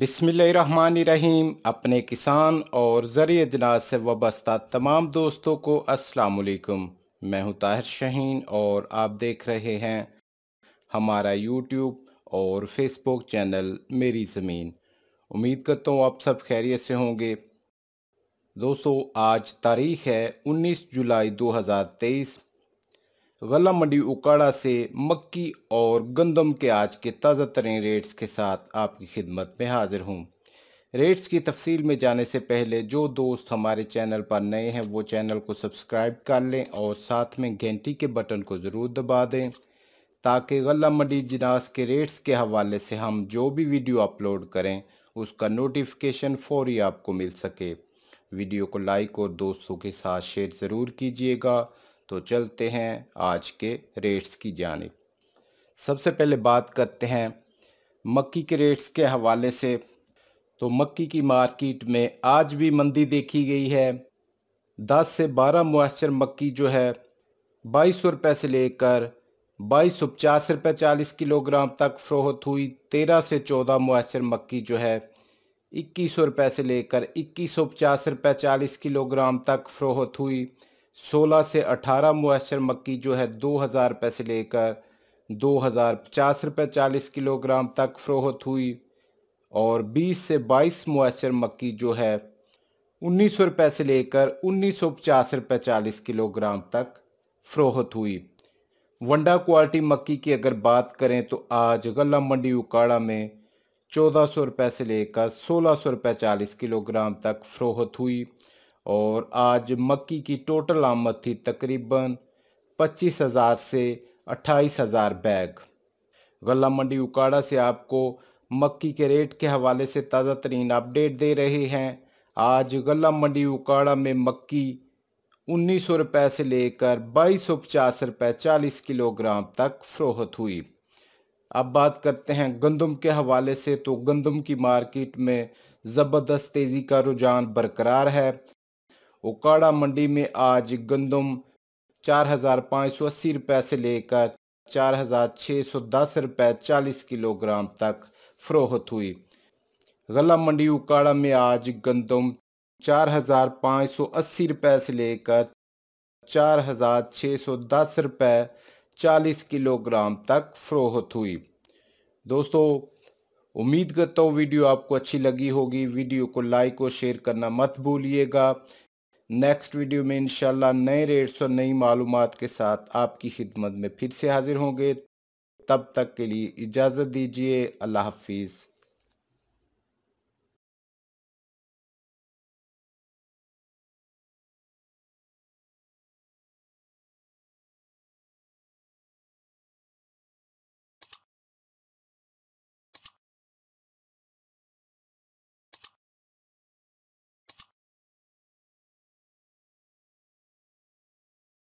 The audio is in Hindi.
बिसमीम अपने किसान और ज़रिए जनाज से वाबस्ता तमाम दोस्तों को अस्सलाम मैं हूं ताहिर शहीन और आप देख रहे हैं हमारा यूट्यूब और फेसबुक चैनल मेरी ज़मीन उम्मीद करता हूं आप सब खैरियत से होंगे दोस्तों आज तारीख़ है 19 जुलाई 2023 गला मंडी उकाड़ा से मक्की और गंदम के आज के ताज़ा तरीन रेट्स के साथ आपकी खिदमत में हाजिर हूँ रेट्स की तफसील में जाने से पहले जो दोस्त हमारे चैनल पर नए हैं वो चैनल को सब्सक्राइब कर लें और साथ में घंटी के बटन को ज़रूर दबा दें ताकि गला मंडी जनास के रेट्स के हवाले से हम जो भी वीडियो अपलोड करें उसका नोटिफिकेशन फौरी आपको मिल सके वीडियो को लाइक और दोस्तों के साथ शेयर ज़रूर कीजिएगा तो चलते हैं आज के रेट्स की जानब सबसे पहले बात करते हैं मक्की के रेट्स के हवाले से तो मक्की की मार्केट में आज भी मंदी देखी गई है दस से बारह मुआशर मक्की जो है बाईस सौ रुपये से लेकर बाईस सौ पचास रुपये चालीस किलोग्राम तक फ़रोहत हुई तेरह से चौदह मुआशर मक्की जो है इक्कीस सौ रुपये से लेकर इक्कीस सौ पचास रुपये चालीस किलोग्राम तक फ़रोहत हुई सोलह से अठारह मुआशर मक्की जो है दो हज़ार रुपये से लेकर दो हज़ार पचास रुपये चालीस किलोग्राम तक फ़रोहत हुई और बीस से बाईस मुआशर मक्की जो है उन्नीस सौ रुपये से लेकर उन्नीस सौ पचास रुपये चालीस किलोग्राम तक फ़रोहत हुई वंडा क्वालिटी मक्की की अगर बात करें तो आज गला मंडी उकाड़ा में चौदह सौ रुपये से लेकर सोलह सौ रुपये चालीस किलोग्राम तक फ़रोहत हुई और आज मक्की की टोटल आमद थी तकरीबन पच्चीस हज़ार से अट्ठाईस हज़ार बैग गला मंडी उकाड़ा से आपको मक्की के रेट के हवाले से ताज़ा तरीन अपडेट दे रहे हैं आज गला मंडी उकाड़ा में मक्की उन्नीस सौ रुपए से लेकर बाईस सौ पचास रुपये चालीस किलोग्राम तक फ़रोहत हुई अब बात करते हैं गंदम के हवाले से तो गंदम की मार्केट में ज़बरदस्त तेज़ी का रुझान बरकरार है ओकाड़ा मंडी में आज गंदम चार हज़ार पाँच सौ अस्सी रुपए से लेकर चार हज़ार छः सौ दस रुपए चालीस किलोग्राम तक फरोहत हुई गला मंडी उकाड़ा में आज गंदम चार हज़ार पाँच सौ अस्सी रुपए से लेकर चार हज़ार छः सौ दस रुपए चालीस किलोग्राम तक फरोहत हुई दोस्तों उम्मीद करता हूँ वीडियो आपको अच्छी लगी होगी वीडियो को लाइक और शेयर करना मत भूलिएगा नेक्स्ट वीडियो में इंशाल्लाह नए रेट्स और नई मालूम के साथ आपकी खिदमत में फिर से हाजिर होंगे तब तक के लिए इजाज़त दीजिए अल्लाह हाफिज़